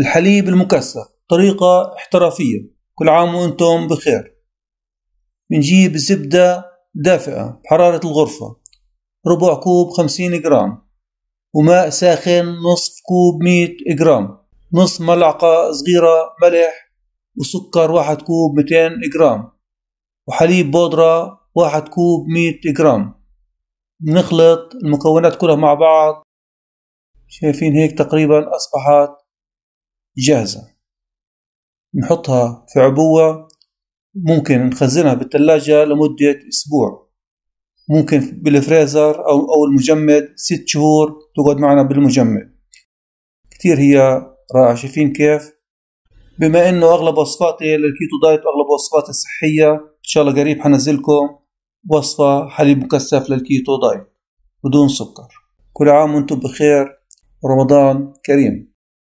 الحليب المكثف طريقة احترافية كل عام وانتم بخير بنجيب زبدة دافئة بحرارة الغرفة ربع كوب خمسين جرام وماء ساخن نصف كوب مية جرام نصف ملعقة صغيرة ملح وسكر واحد كوب ميتين جرام وحليب بودرة واحد كوب مية جرام بنخلط المكونات كلها مع بعض شايفين هيك تقريبا أصبحت جاهزة نحطها في عبوة ممكن نخزنها بالثلاجة لمدة أسبوع ممكن بالفريزر أو أو المجمد ست شهور تقعد معنا بالمجمد كتير هي رائعة شايفين كيف بما انه اغلب وصفاتي للكيتو دايت اغلب وصفاتي الصحيه ان شاء الله قريب حنزلكم وصفه حليب مكثف للكيتو دايت بدون سكر كل عام وانتم بخير رمضان كريم